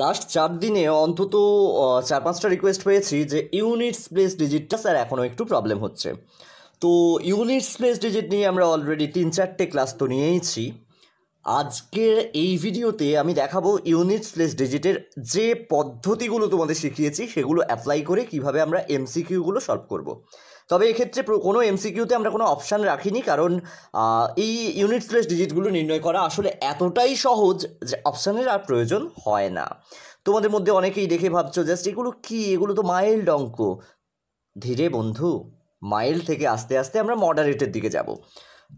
Last চার দিনে অন্তত চার পাঁচটা রিকোয়েস্ট পেয়েছি যে ইউনিটস প্লেস ডিজিটটা স্যার এখনও একটু প্রবলেম হচ্ছে তো ইউনিটস প্লেস ডিজিট নিয়ে আমরা অলরেডি তিন চারটে ক্লাস তো নিয়েইছি আজকের এই ভিডিওতে আমি দেখাবো ইউনিটস প্লেস ডিজিটের যে পদ্ধতিগুলো তোমাদের শিখিয়েছি সেগুলো অ্যাপ্লাই করে কিভাবে আমরা এমসিকিউগুলো সলভ করব। তবে এক্ষেত্রে কোনো এমসিকিউতে আমরা কোনো অপশান রাখিনি কারণ এই ইউনিট প্লেস ডিজিটগুলো নির্ণয় করা আসলে এতটাই সহজ যে অপশানের আর প্রয়োজন হয় না তোমাদের মধ্যে অনেকেই দেখে ভাবছো জাস্ট এগুলো কি এগুলো তো মাইল্ড অঙ্ক ধীরে বন্ধু মাইল থেকে আস্তে আস্তে আমরা মডারেটের দিকে যাব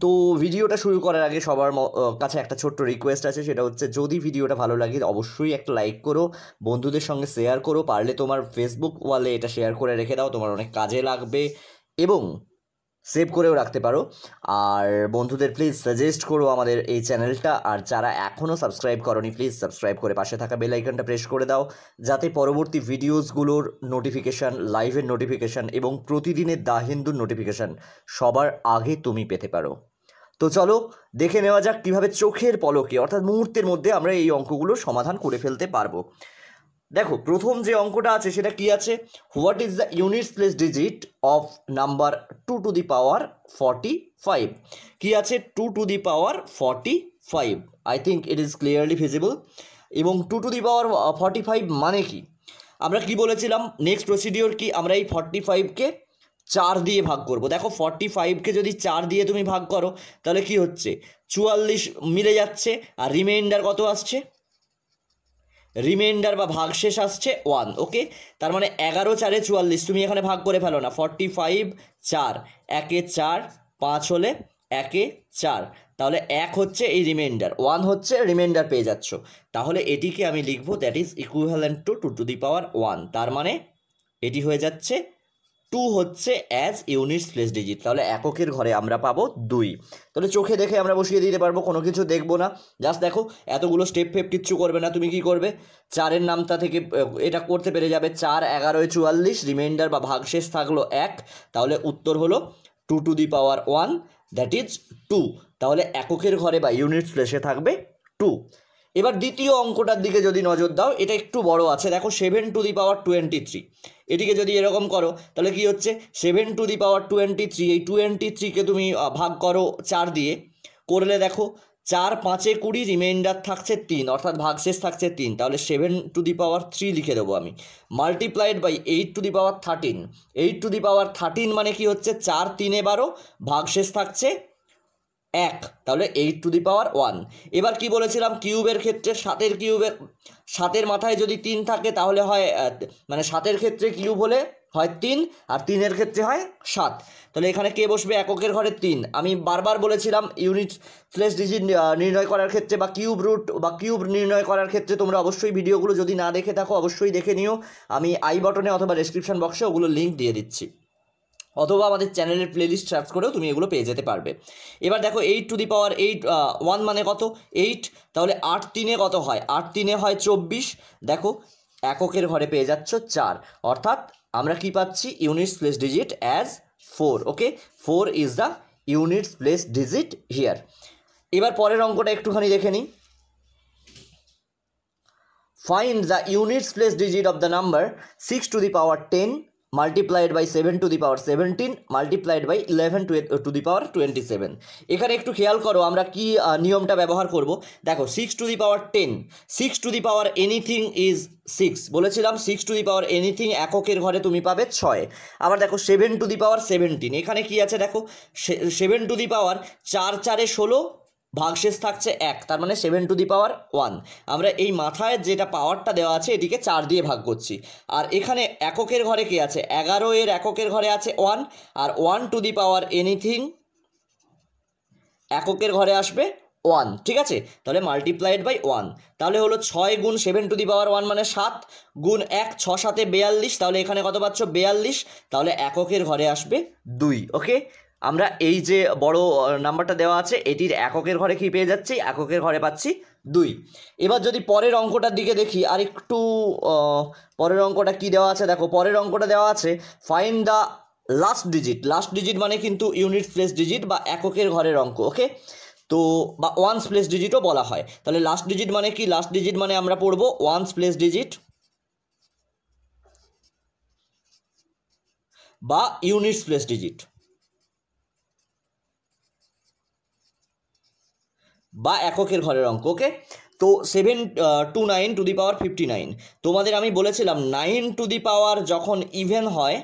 তো ভিডিওটা শুরু করার আগে সবার কাছে একটা ছোট্ট রিকোয়েস্ট আছে সেটা হচ্ছে যদি ভিডিওটা ভালো লাগে অবশ্যই একটা লাইক করো বন্ধুদের সঙ্গে শেয়ার করো পারলে তোমার ফেসবুক ওয়ালে এটা শেয়ার করে রেখে দাও তোমার অনেক কাজে লাগবে এবং সেভ করেও রাখতে পারো আর বন্ধুদের প্লিজ সাজেস্ট করো আমাদের এই চ্যানেলটা আর যারা এখনও সাবস্ক্রাইব করনি প্লিজ সাবস্ক্রাইব করে পাশে থাকা বেল আইকনটা প্রেস করে দাও যাতে পরবর্তী ভিডিওসগুলোর নোটিফিকেশান লাইভের নোটিফিকেশান এবং প্রতিদিনের দা হিন্দুর নোটিফিকেশান সবার আগে তুমি পেতে পারো তো চলো দেখে নেওয়া যাক কীভাবে চোখের পলকে অর্থাৎ মুহূর্তের মধ্যে আমরা এই অঙ্কগুলো সমাধান করে ফেলতে পারবো দেখো প্রথম যে অঙ্কটা আছে সেটা কি আছে what is the units place digit of number two to the power forty five কী আছে two to the power forty five I think it is clearly visible এবং two to the power forty five মানে কি আমরা কি বলেছিলাম next procedure কি আমরা এই ফর্টি ফাইভকে চার দিয়ে ভাগ করব দেখো ফর্টি ফাইভকে যদি চার দিয়ে তুমি ভাগ করো তাহলে কি হচ্ছে চুয়াল্লিশ মিলে যাচ্ছে আর রিমাইন্ডার কত আসছে রিমাইন্ডার বা ভাগশেষ আসছে ওয়ান ওকে তার মানে এগারো চারে চুয়াল্লিশ তুমি এখানে ভাগ করে ফেলো না ফর্টি ফাইভ চার একে চার পাঁচ হলে একে চার তাহলে এক হচ্ছে এই রিমাইন্ডার ওয়ান হচ্ছে রিমাইন্ডার পেয়ে যাচ্ছ তাহলে এটিকে আমি লিখবো that is equivalent to two to the power one তার মানে এটি হয়ে যাচ্ছে টু হচ্ছে অ্যাজ ইউনিট প্লেস ডিজিট তাহলে এককের ঘরে আমরা পাবো দুই তাহলে চোখে দেখে আমরা বসিয়ে দিতে পারবো কোনো কিছু দেখবো না জাস্ট দেখো এতগুলো স্টেপ ফেপ কিচ্ছু করবে না তুমি কি করবে চারের নামটা থেকে এটা করতে পেরে যাবে চার এগারোয় চুয়াল্লিশ রিমাইন্ডার বা ভাগশেষ থাকলো এক তাহলে উত্তর হলো two to the power one that is two তাহলে এককের ঘরে বা ইউনিট প্লেসে থাকবে টু এবার দ্বিতীয় অঙ্কটার দিকে যদি নজর দাও এটা একটু বড় আছে দেখো seven to the power twenty three এটিকে যদি এরকম করো তাহলে কি হচ্ছে seven to the power twenty three এই টোয়েন্টি থ্রিকে তুমি ভাগ করো চার দিয়ে করলে দেখো চার পাঁচে কুড়ি রিমাইন্ডার থাকছে তিন অর্থাৎ ভাগশেষ থাকছে তিন তাহলে seven to the power three লিখে দেবো আমি multiplied by eight to the power thirteen eight to the power thirteen মানে কি হচ্ছে চার তিনে বারো ভাগশেষ থাকছে এক তাহলে eight to the power one এবার কি বলেছিলাম কিউবের ক্ষেত্রে সাতের কিউবের সাতের মাথায় যদি তিন থাকে তাহলে হয় মানে সাতের ক্ষেত্রে কিউব হলে হয় তিন আর তিনের ক্ষেত্রে হয় সাত তাহলে এখানে কে বসবে এককের ঘরে তিন আমি বারবার বলেছিলাম ইউনিট ফ্লেস ডিজিট নির্ণয় করার ক্ষেত্রে বা কিউব রুট বা কিউব নির্ণয় করার ক্ষেত্রে তোমরা অবশ্যই ভিডিওগুলো যদি না দেখে থাকো অবশ্যই দেখে নিও আমি আই বটনে অথবা ডেসক্রিপশন বক্সে ওগুলো লিঙ্ক দিয়ে দিচ্ছি অথবা আমাদের চ্যানেলের প্লেলিস্ট সার্চ করেও তুমি এগুলো পেয়ে যেতে পারবে এবার দেখো eight to the power eight one মানে কত এইট তাহলে আট তিনে কত হয় আট তিনে হয় চব্বিশ দেখো এককের ঘরে পেয়ে যাচ্ছ চার অর্থাৎ আমরা কি পাচ্ছি units place digit as four okay four is the units place digit here এবার পরের অঙ্কটা একটুখানি দেখে নিই find the units place digit of the number six to the power ten multiplied by seven to the power seventeen multiplied by eleven to the power twenty seven এখানে একটু খেয়াল করো আমরা কি নিয়মটা ব্যবহার করব দেখো six to the power ten six to the power anything is six বলেছিলাম six to the power anything এককের ঘরে তুমি পাবে ছয় আবার দেখো seven to the power seventeen এখানে কি আছে দেখো সেভেন টু দি পাওয়ার চার চারে ষোলো ভাগশেষ থাকছে এক তার মানে seven to the power one আমরা এই মাথায় যেটা পাওয়ারটা দেওয়া আছে এটিকে চার দিয়ে ভাগ করছি আর এখানে এককের ঘরে কে আছে এগারো এর এককের ঘরে আছে ওয়ান আর one to the power anything এককের ঘরে আসবে ওয়ান ঠিক আছে তাহলে মাল্টিপ্লাইড বাই ওয়ান তাহলে হলো ছয় গুণ seven to the power one মানে সাত গুণ এক ছ সাথে বেয়াল্লিশ তাহলে এখানে কত পাচ্ছ বেয়াল্লিশ তাহলে এককের ঘরে আসবে দুই ওকে আমরা এই যে বড় নাম্বারটা দেওয়া আছে এটির এককের ঘরে কি পেয়ে যাচ্ছি এককের ঘরে পাচ্ছি দুই এবার যদি পরের অঙ্কটার দিকে দেখি আর একটু পরের অঙ্কটা কি দেওয়া আছে দেখো পরের অঙ্কটা দেওয়া আছে find the last digit last digit মানে কিন্তু ইউনিট প্লেস ডিজিট বা এককের ঘরের অঙ্ক ওকে তো বা ওয়ান্স প্লেস ডিজিটও বলা হয় তাহলে লাস্ট ডিজিট মানে কি লাস্ট ডিজিট মানে আমরা পড়বো ওয়ান্স প্লেস ডিজিট বা ইউনিটস প্লেস ডিজিট বা এককের ঘরের অঙ্ক ওকে তো seven two nine to the power fifty nine তোমাদের আমি বলেছিলাম নাইন টু দি পাওয়ার যখন ইভেন হয়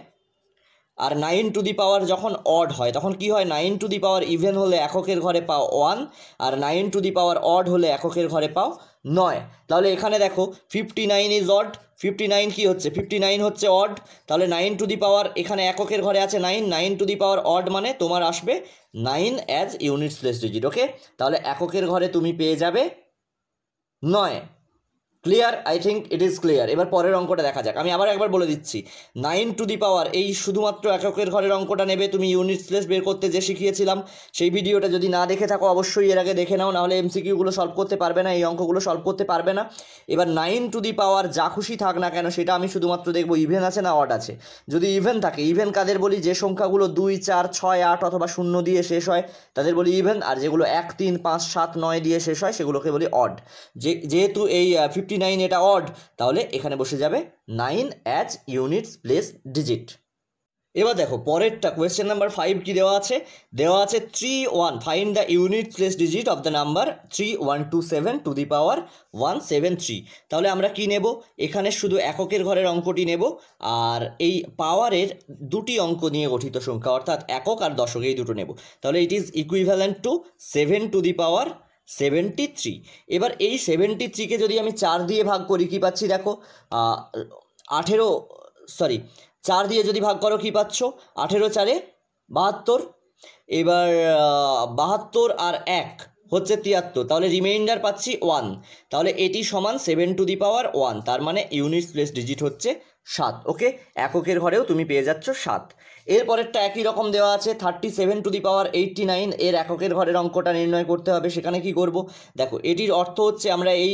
আর নাইন টু দি পাওয়ার যখন অড হয় তখন কি হয় nine to the power even হলে এককের ঘরে পাও ওয়ান আর nine to the power odd হলে এককের ঘরে পাও নয় তাহলে এখানে দেখো fifty nine is odd fifty nine কী হচ্ছে ফিফটি নাইন হচ্ছে অড তাহলে নাইন টু দি পাওয়ার এখানে এককের ঘরে আছে nine nine to the power odd মানে তোমার আসবে nine as units place digit okay তাহলে এককের ঘরে তুমি পেয়ে যাবে নয় clear I think it is clear এবার পরের অঙ্কটা দেখা যাক আমি আবার একবার বলে দিচ্ছি নাইন টু দি পাওয়ার এই শুধুমাত্র এককের ঘরের অঙ্কটা নেবে তুমি ইউনিট প্লেস বের করতে যে শিখিয়েছিলাম সেই ভিডিওটা যদি না দেখে থাকো অবশ্যই এর আগে দেখে নাও নাহলে এমসিকিউগুলো সলভ করতে পারবে না এই অঙ্কগুলো সলভ করতে পারবে না এবার নাইন টু দি পাওয়ার যা খুশি থাক না কেন সেটা আমি শুধুমাত্র দেখবো ইভেন আছে না অট আছে যদি ইভেন থাকে ইভেন কাদের বলি যে সংখ্যাগুলো দুই চার ছয় আট অথবা শূন্য দিয়ে শেষ হয় তাদের বলি ইভেন আর যেগুলো এক তিন পাঁচ সাত নয় দিয়ে শেষ হয় সেগুলোকে বলি অড যে যেহেতু এই ফিফটি ফিফটি নাইন এটা অড তাহলে এখানে বসে যাবে nine as units place digit এবার দেখো পরেরটা কোয়েশ্চেন নাম্বার ফাইভ কি দেওয়া আছে দেওয়া আছে three one find the unit place digit of the number three one two seven to the power one seven three তাহলে আমরা কি নেব এখানে শুধু এককের ঘরের অঙ্কটি নেব আর এই পাওয়ারের দুটি অঙ্ক নিয়ে গঠিত সংখ্যা অর্থাৎ একক আর দশক এই দুটো নেব তাহলে it is equivalent to seven to the power seventy three এবার এই সেভেন্টি থ্রিকে যদি আমি চার দিয়ে ভাগ করি কী পাচ্ছি দেখো আঠেরো সরি চার দিয়ে যদি ভাগ করো কী পাচ্ছ আঠেরো চারে বাহাত্তর এবার বাহাত্তর আর এক হচ্ছে তিয়াত্তর তাহলে রিমাইন্ডার পাচ্ছি ওয়ান তাহলে এটি সমান seven to the power one তার মানে ইউনিট প্লেস ডিজিট হচ্ছে সাত ওকে এককের ঘরেও তুমি পেয়ে যাচ্ছ সাত এরপরেরটা একই রকম দেওয়া আছে thirty seven to the power eighty nine এর এককের ঘরের অঙ্কটা নির্ণয় করতে হবে সেখানে কি করব দেখো এটির অর্থ হচ্ছে আমরা এই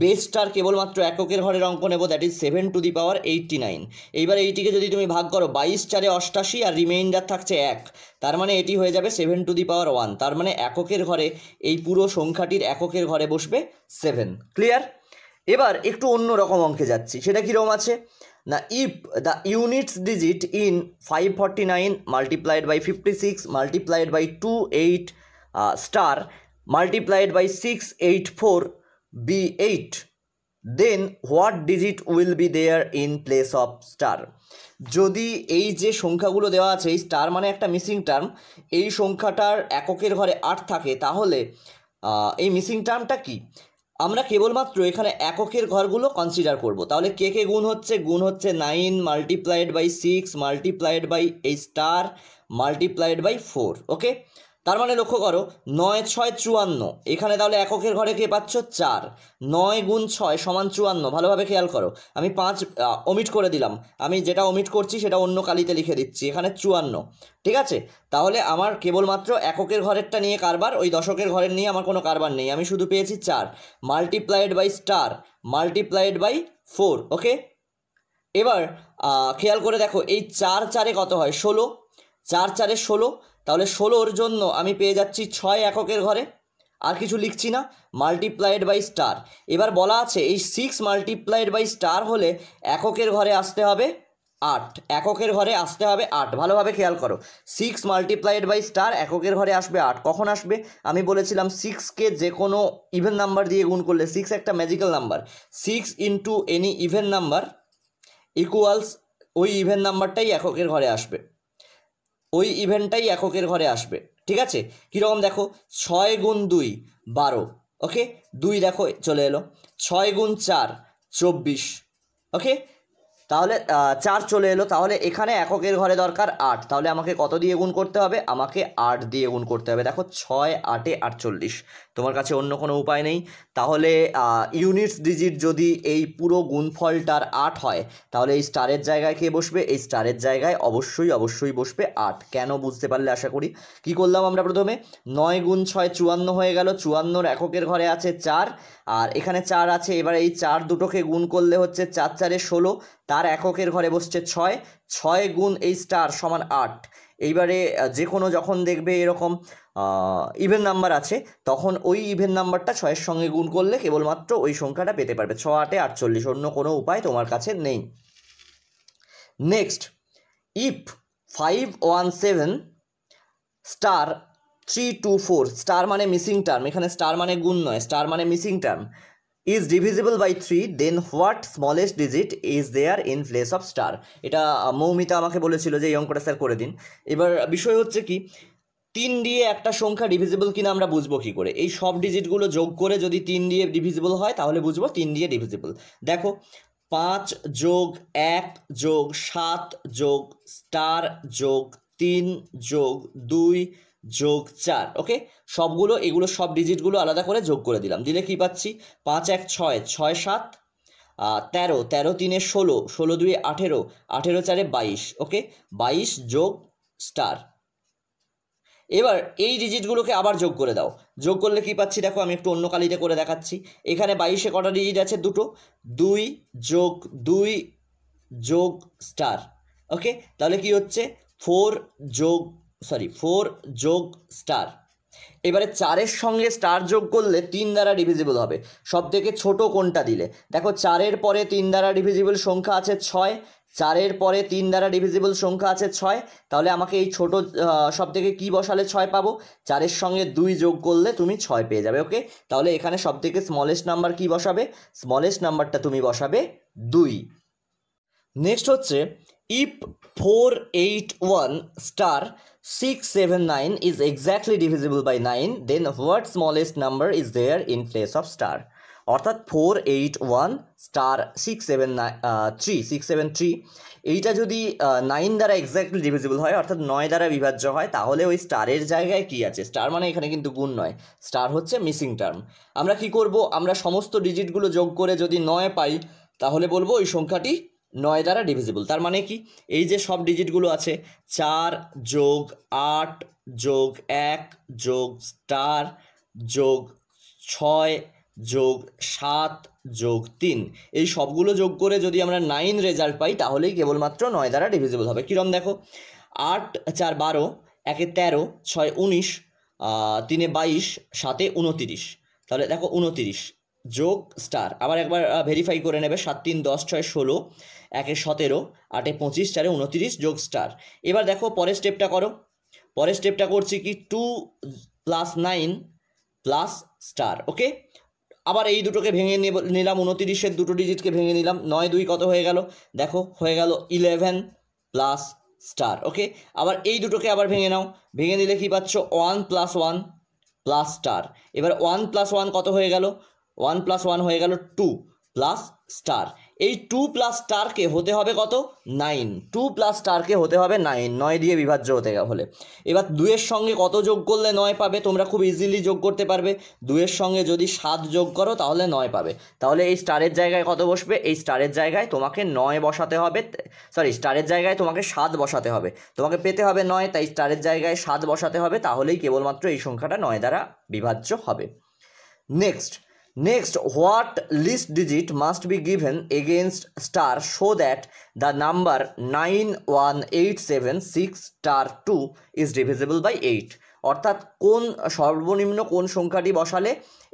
বেসটার কেবলমাত্র এককের ঘরের অঙ্ক নেব that is seven to the power eighty nine এইবার এইটিকে যদি তুমি ভাগ করো বাইশ চারে অষ্টাশি আর রিমাইন্ডার থাকছে এক তার মানে এটি হয়ে যাবে seven to the power one তার মানে এককের ঘরে এই পুরো সংখ্যাটির এককের ঘরে বসবে সেভেন ক্লিয়ার এবার একটু অন্য রকম অঙ্কে যাচ্ছি সেটা কীরকম আছে না if the units digit in five forty nine multiplied by fifty six multiplied by two eight star six eight 684 be eight then what digit will be there in place of star যদি এই যে সংখ্যাগুলো দেওয়া আছে এই star মানে একটা missing term এই সংখ্যাটার এককের ঘরে আট থাকে তাহলে এই মিসিং টার্মটা কি আমরা কেবলমাত্র এখানে এককের ঘরগুলো কনসিডার করব তাহলে কে কে গুণ হচ্ছে গুণ হচ্ছে nine multiplied by six multiplied by এই star multiplied by four okay তার মানে লক্ষ্য করো নয় ছয় চুয়ান্ন এখানে তাহলে এককের ঘরে কে পাচ্ছ চার নয় গুণ ছয় সমান চুয়ান্ন ভালোভাবে খেয়াল করো আমি পাঁচ অমিট করে দিলাম আমি যেটা অমিট করছি সেটা অন্য কালিতে লিখে দিচ্ছি এখানে চুয়ান্ন ঠিক আছে তাহলে আমার কেবলমাত্র এককের ঘরেরটা নিয়ে কারবার ওই দশকের ঘরের নিয়ে আমার কোনো কারবার নেই আমি শুধু পেয়েছি চার multiplied by star multiplied by four okay এবার খেয়াল করে দেখো এই চার চারে কত হয় ষোলো চার চারে ষোলো তাহলে ষোলোর জন্য আমি পেয়ে যাচ্ছি ছয় এককের ঘরে আর কিছু লিখছি না মাল্টিপ্লাইড বাই স্টার এবার বলা আছে এই সিক্স মাল্টিপ্লাইড বাই স্টার হলে এককের ঘরে আসতে হবে আট এককের ঘরে আসতে হবে আট ভালোভাবে খেয়াল করো সিক্স মাল্টিপ্লাইড বাই স্টার এককের ঘরে আসবে আট কখন আসবে আমি বলেছিলাম সিক্সকে যে কোনো ইভেন নাম্বার দিয়ে গুণ করলে সিক্স একটা magical number six into any even number equals ওই ইভেন নাম্বারটাই এককের ঘরে আসবে ওই ইভেন্টটাই এককের ঘরে আসবে ঠিক আছে কীরকম দেখো ছয় গুণ দুই বারো ওকে দুই দেখো চলে এলো ছয় গুণ চার চব্বিশ ওকে তাহলে চার চলে এলো তাহলে এখানে এককের ঘরে দরকার আট তাহলে আমাকে কত দিয়ে গুণ করতে হবে আমাকে আট দিয়ে গুণ করতে হবে দেখো ছয় আটে আটচল্লিশ তোমার কাছে অন্য কোনো উপায় নেই তাহলে ইউনিটস ডিজিট যদি এই পুরো গুণফলটার আট হয় তাহলে এই স্টারের জায়গায় কে বসবে এই স্টারের জায়গায় অবশ্যই অবশ্যই বসবে আট কেন বুঝতে পারলে আশা করি কি করলাম আমরা প্রথমে নয় গুণ ছয় চুয়ান্ন হয়ে গেল চুয়ান্নর এককের ঘরে আছে চার আর এখানে চার আছে এবার এই চার দুটোকে গুণ করলে হচ্ছে চার চারে ষোলো তার এককের ঘরে বসছে ছয় ছয় গুণ এই স্টার সমান আট এইবারে যে কোনো যখন দেখবে এরকম ইভেন নাম্বার আছে তখন ওই ইভেন নাম্বারটা ছয়ের সঙ্গে গুণ করলে কেবলমাত্র ওই সংখ্যাটা পেতে পারবে ছ আটে আটচল্লিশ অন্য কোনো উপায় তোমার কাছে নেই next if five one seven star three two four star মানে মিসিং টার্ম এখানে স্টার মানে গুণ নয় স্টার মানে missing term is divisible by three then what smallest digit is there in place of star এটা মৌমিতা আমাকে বলেছিল যে এই অঙ্কটা স্যার করে দিন এবার বিষয় হচ্ছে কি তিন দিয়ে একটা সংখ্যা ডিভিজিবল কিনা আমরা বুঝবো কী করে এই সব ডিজিটগুলো যোগ করে যদি তিন দিয়ে ডিভিজিবল হয় তাহলে বুঝবো তিন দিয়ে ডিভিজিবল দেখো পাঁচ যোগ এক যোগ সাত যোগ স্টার যোগ তিন যোগ দুই যোগ চার ওকে সবগুলো এগুলো সব ডিজিটগুলো আলাদা করে যোগ করে দিলাম দিলে কি পাচ্ছি পাঁচ এক ছয় ছয় সাত তেরো তেরো তিনে ষোলো ষোলো দুই আঠেরো আঠেরো চারে বাইশ ওকে বাইশ যোগ স্টার এবার এই ডিজিটগুলোকে আবার যোগ করে দাও যোগ করলে কি পাচ্ছি দেখো আমি একটু অন্য কালিতে করে দেখাচ্ছি এখানে বাইশে কটা ডিজিট আছে দুটো দুই যোগ দুই যোগ স্টার ওকে তাহলে কি হচ্ছে ফোর যোগ সরি ফোর যোগ স্টার এবারে চারের সঙ্গে স্টার যোগ করলে তিন দ্বারা ডিভিজিবল হবে সব থেকে ছোটো কোনটা দিলে দেখো চারের পরে তিন দ্বারা ডিভিজিবল সংখ্যা আছে ছয় চারের পরে তিন দ্বারা ডিভিজিবল সংখ্যা আছে ছয় তাহলে আমাকে এই ছোট সব থেকে কী বসালে ছয় পাবো চারের সঙ্গে দুই যোগ করলে তুমি ছয় পেয়ে যাবে ওকে তাহলে এখানে সব থেকে স্মলেস্ট নাম্বার কি বসাবে স্মলেস্ট নাম্বারটা তুমি বসাবে দুই নেক্সট হচ্ছে if four eight one star six seven nine is exactly divisible by nine then what smallest number is there in place of star অর্থাৎ four eight one star six seven three six seven three এইটা যদি nine দ্বারা exactly divisible হয় অর্থাৎ নয় দ্বারা বিভাজ্য হয় তাহলে ওই স্টারের জায়গায় কী আছে স্টার মানে এখানে কিন্তু গুণ নয় স্টার হচ্ছে মিসিং টার্ম আমরা কি করব আমরা সমস্ত ডিজিটগুলো যোগ করে যদি নয় পাই তাহলে বলবো ওই সংখ্যাটি নয় দ্বারা ডিভিজিবল তার মানে কি এই যে সব ডিজিটগুলো আছে চার যোগ আট যোগ এক যোগ স্টার যোগ ছয় যোগ সাত যোগ তিন এই সবগুলো যোগ করে যদি আমরা নাইন রেজাল্ট পাই তাহলেই কেবলমাত্র নয় দ্বারা ডিভিজিবল হবে কীরম দেখো আট চার বারো একে তেরো ছয় উনিশ তিনে বাইশ সাতে উনতিরিশ তাহলে দেখো উনতিরিশ যোগ স্টার আবার একবার ভেরিফাই করে নেবে সাত তিন দশ ছয় ষোলো একে সতেরো আটে পঁচিশ চারে উনতিরিশ যোগ স্টার এবার দেখো পরের স্টেপটা করো পরের স্টেপটা করছি কি two plus nine plus star okay আবার এই দুটোকে ভেঙে নিলাম উনতিরিশের দুটো ডিজিটকে ভেঙে নিলাম নয় দুই কত হয়ে গেল দেখো হয়ে গেল ইলেভেন প্লাস স্টার ওকে আবার এই দুটোকে আবার ভেঙে নাও ভেঙে নিলে কি পাচ্ছ one plus one plus star এবার ওয়ান প্লাস ওয়ান কত হয়ে গেল ওয়ান প্লাস ওয়ান হয়ে গেল টু প্লাস স্টার এই টু প্লাস স্টারকে হতে হবে কত নাইন টু প্লাস স্টারকে হতে হবে নাইন নয় দিয়ে বিভাজ্য হতে হলে এবার দুয়ের সঙ্গে কত যোগ করলে নয় পাবে তোমরা খুব ইজিলি যোগ করতে পারবে দুয়ের সঙ্গে যদি সাত যোগ করো তাহলে নয় পাবে তাহলে এই স্টারের জায়গায় কত বসবে এই স্টারের জায়গায় তোমাকে নয় বসাতে হবে সরি স্টারের জায়গায় তোমাকে সাত বসাতে হবে তোমাকে পেতে হবে নয় তাই স্টারের জায়গায় সাত বসাতে হবে তাহলেই কেবলমাত্র এই সংখ্যাটা নয় দ্বারা বিভাজ্য হবে next next what least digit must be given against star show that the number nine one eight seven six star two is divisible by eight অর্থাৎ কোন সর্বনিম্ন কোন সংখ্যাটি বসালে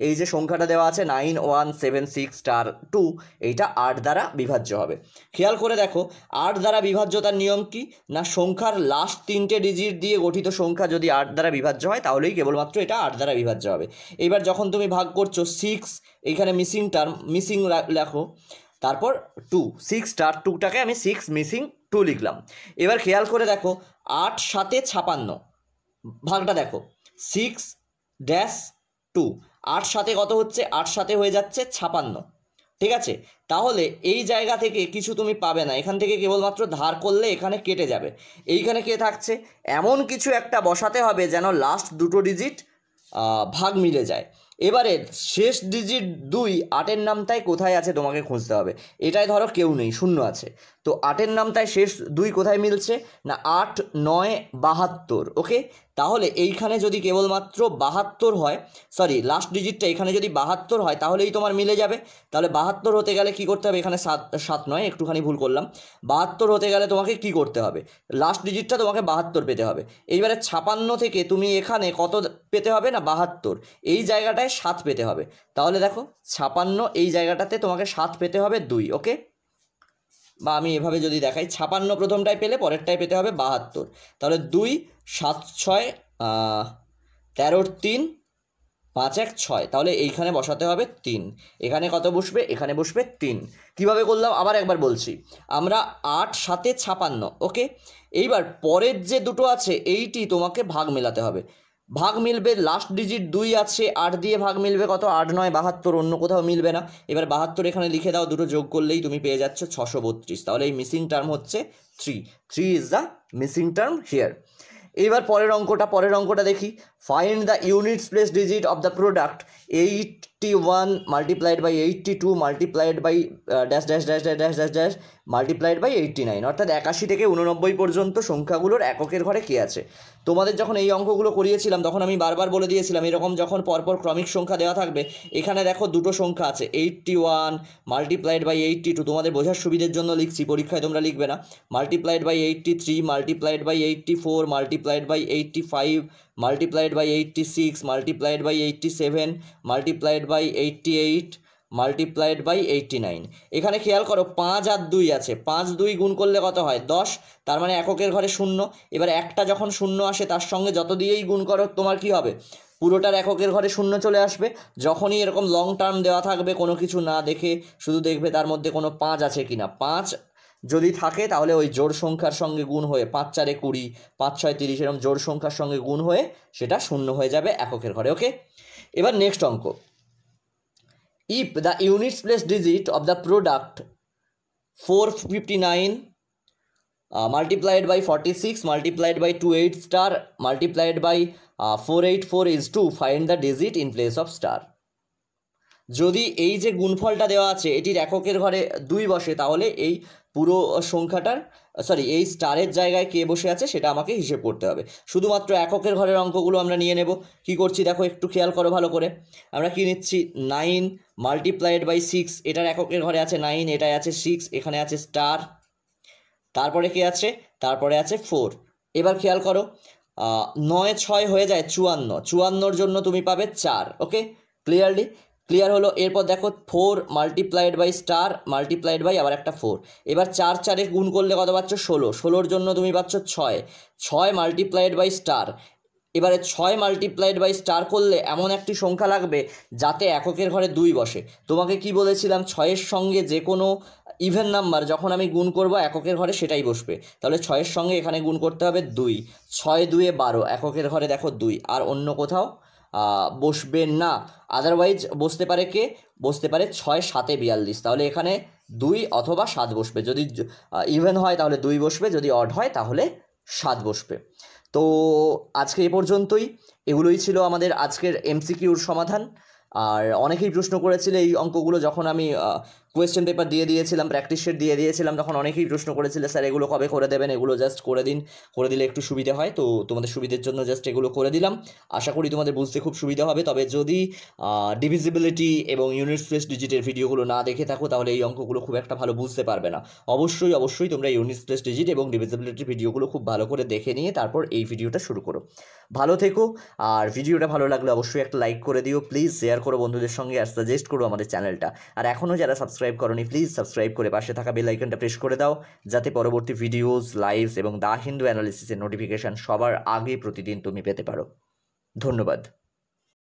এই যে সংখ্যাটা দেওয়া আছে nine one seven six star two এইটা আট দ্বারা বিভাজ্য হবে খেয়াল করে দেখো আট দ্বারা বিভাজ্যতার নিয়ম কি না সংখ্যার লাস্ট তিনটে ডিজিট দিয়ে গঠিত সংখ্যা যদি আট দ্বারা বিভাজ্য হয় তাহলেই কেবলমাত্র এটা আট দ্বারা বিভাজ্য হবে এবার যখন তুমি ভাগ করছো সিক্স এইখানে মিসিং টার্ম মিসিং লেখো তারপর টু সিক্স স্টার টুটাকে আমি সিক্স মিসিং টু লিখলাম এবার খেয়াল করে দেখো আট সাতে ছাপান্ন ভাগটা দেখো সিক্স ড্যাশ টু আট সাথে কত হচ্ছে আট সাথে হয়ে যাচ্ছে ছাপান্ন ঠিক আছে তাহলে এই জায়গা থেকে কিছু তুমি পাবে না এখান থেকে কেবলমাত্র ধার করলে এখানে কেটে যাবে এইখানে কে থাকছে এমন কিছু একটা বসাতে হবে যেন লাস্ট দুটো ডিজিট ভাগ মিলে যায় এবারে শেষ ডিজিট দুই আটের নামটাই কোথায় আছে তোমাকে খুঁজতে হবে এটাই ধরো কেউ নেই শূন্য আছে তো আটের নাম তাই শেষ দুই কোথায় মিলছে না আট নয় বাহাত্তর ওকে তাহলে এইখানে যদি কেবলমাত্র বাহাত্তর হয় সরি লাস্ট ডিজিটটা এখানে যদি বাহাত্তর হয় তাহলেই তোমার মিলে যাবে তাহলে বাহাত্তর হতে গেলে কি করতে হবে এখানে সাত সাত নয় একটুখানি ভুল করলাম বাহাত্তর হতে গেলে তোমাকে কি করতে হবে লাস্ট ডিজিটটা তোমাকে বাহাত্তর পেতে হবে এইবারে ছাপান্ন থেকে তুমি এখানে কত পেতে হবে না বাহাত্তর এই জায়গাটায় সাত পেতে হবে তাহলে দেখো ছাপান্ন এই জায়গাটাতে তোমাকে সাত পেতে হবে দুই ওকে বা আমি এভাবে যদি দেখাই ছাপান্ন প্রথমটায় পেলে পরেরটায় পেতে হবে বাহাত্তর তাহলে দুই সাত ছয় তেরোর তিন পাঁচ এক ছয় তাহলে এইখানে বসাতে হবে তিন এখানে কত বসবে এখানে বসবে তিন কিভাবে করলাম আবার একবার বলছি আমরা আট সাতে ছাপান্ন ওকে এইবার পরের যে দুটো আছে এইটি তোমাকে ভাগ মেলাতে হবে ভাগ মিলবে লাস্ট ডিজিট দুই আছে আট দিয়ে ভাগ মিলবে কত আট নয় বাহাত্তর অন্য কোথাও মিলবে না এবার বাহাত্তর এখানে লিখে দাও দুটো যোগ করলেই তুমি পেয়ে যাচ্ছ ছশো বত্রিশ তাহলে এই মিসিং টার্ম হচ্ছে three three is the missing term here এইবার পরের অঙ্কটা পরের অঙ্কটা দেখি find the units place digit of the product 81 multiplied by 82 multiplied by dash dash dash dash dash dash dash multiplied by eighty nine অর্থাৎ একাশি থেকে উননব্বই পর্যন্ত সংখ্যাগুলোর এককের ঘরে কে আছে তোমাদের যখন এই অঙ্কগুলো করিয়েছিলাম তখন আমি বারবার বলে দিয়েছিলাম এরকম যখন পরপর ক্রমিক সংখ্যা দেওয়া থাকবে এখানে দেখো দুটো সংখ্যা আছে eighty one multiplied by eighty two তোমাদের বোঝার সুবিধের জন্য লিখছি পরীক্ষায় তোমরা লিখবে না multiplied by eighty three multiplied by eighty four multiplied by eighty five multiplied by eighty six multiplied by eighty seven multiplied by eighty eight multiplied by eighty nine এখানে খেয়াল করো পাঁচ আর দুই আছে পাঁচ দুই গুণ করলে কত হয় দশ তার মানে এককের ঘরে শূন্য এবার একটা যখন শূন্য আসে তার সঙ্গে যত দিয়েই গুণ করো তোমার কি হবে পুরোটার এককের ঘরে শূন্য চলে আসবে যখনই এরকম লং টার্ম দেওয়া থাকবে কোনো কিছু না দেখে শুধু দেখবে তার মধ্যে কোনো পাঁচ আছে কি না পাঁচ যদি থাকে তাহলে ওই জোড় সংখ্যার সঙ্গে গুণ হয়ে পাঁচ চারে কুড়ি পাঁচ ছয় তিরিশ এরকম জোড় সংখ্যার সঙ্গে গুণ হয়ে সেটা শূন্য হয়ে যাবে এককের ঘরে ওকে এবার নেক্সট অঙ্ক if the units place digit of the product four fifty nine by six multiplied by two eight star multiplied by four eight four is to find the digit in place of star যদি এই যে গুণফলটা দেওয়া আছে এটির এককের ঘরে দুই বসে তাহলে এই পুরো সংখ্যাটার সরি এই স্টারের জায়গায় কে বসে আছে সেটা আমাকে হিসেব করতে হবে শুধুমাত্র এককের ঘরের অঙ্কগুলো আমরা নিয়ে নেব কি করছি দেখো একটু খেয়াল করো ভালো করে আমরা কি নিচ্ছি নাইন মাল্টিপ্লাইড বাই সিক্স এটার এককের ঘরে আছে নাইন এটায় আছে সিক্স এখানে আছে স্টার তারপরে কে আছে তারপরে আছে ফোর এবার খেয়াল করো নয় ছয় হয়ে যায় চুয়ান্ন চুয়ান্নর জন্য তুমি পাবে চার ওকে ক্লিয়ারলি ক্লিয়ার হলো এরপর দেখো four multiplied by star multiplied by আবার একটা ফোর এবার চার চারে গুণ করলে কত পাচ্ছ ষোলো ষোলোর জন্য তুমি পাচ্ছ ছয় ছয় মাল্টিপ্লাইড বাই স্টার এবারে ছয় মাল্টিপ্লাইড বাই স্টার করলে এমন একটি সংখ্যা লাগবে যাতে এককের ঘরে দুই বসে তোমাকে কি বলেছিলাম ছয়ের সঙ্গে যে কোনো ইভেন নাম্বার যখন আমি গুণ করব এককের ঘরে সেটাই বসবে তাহলে ছয়ের সঙ্গে এখানে গুণ করতে হবে দুই ছয় দুয়ে বারো এককের ঘরে দেখো দুই আর অন্য কোথাও বসবেন না আদারওয়াইজ বসতে পারে কে বসতে পারে ছয় সাতে বিয়াল্লিশ তাহলে এখানে দুই অথবা সাত বসবে যদি ইভেন হয় তাহলে দুই বসবে যদি অড হয় তাহলে সাত বসবে তো আজকে এ পর্যন্তই এগুলোই ছিল আমাদের আজকের এমসিকিউর সমাধান আর অনেকেই প্রশ্ন করেছিল এই অঙ্কগুলো যখন আমি কোয়েশ্চেন পেপার দিয়ে দিয়েছিলাম প্র্যাকটিস শিট দিয়ে দিয়েছিলাম তখন অনেকেই প্রশ্ন করেছিল স্যার এগুলো কবে করে দেবেন এগুলো জাস্ট করে দিন করে দিলে একটু সুবিধা হয় তো তোমাদের সুবিধের জন্য জাস্ট এগুলো করে দিলাম আশা করি তোমাদের বুঝতে খুব সুবিধা হবে তবে যদি ডিভিজিবিলিটি এবং ইউনিট টেস্ট ডিজিটের ভিডিওগুলো না দেখে থাকো তাহলে এই অঙ্কগুলো খুব একটা ভালো বুঝতে পারবে না অবশ্যই অবশ্যই তোমরা ইউনিট টেস্ট ডিজিট এবং ডিভিজিবিলিটির ভিডিওগুলো খুব ভালো করে দেখে নিয়ে তারপর এই ভিডিওটা শুরু করো ভালো থেকো আর ভিডিওটা ভালো লাগলে অবশ্যই একটা লাইক করে দিও প্লিজ শেয়ার করো বন্ধুদের সঙ্গে আর সাজেস্ট করো আমাদের চ্যানেলটা আর এখনও যারা সাবস্ক্রাইব সাবস্ক্রাইব করনি প্লিজ সাবস্ক্রাইব করে পাশে থাকা বেল আইকনটা প্রেস করে দাও যাতে পরবর্তী ভিডিওস লাইভস এবং দা হিন্দু অ্যানালিসিসের নোটিফিকেশান সবার আগে প্রতিদিন তুমি পেতে পারো ধন্যবাদ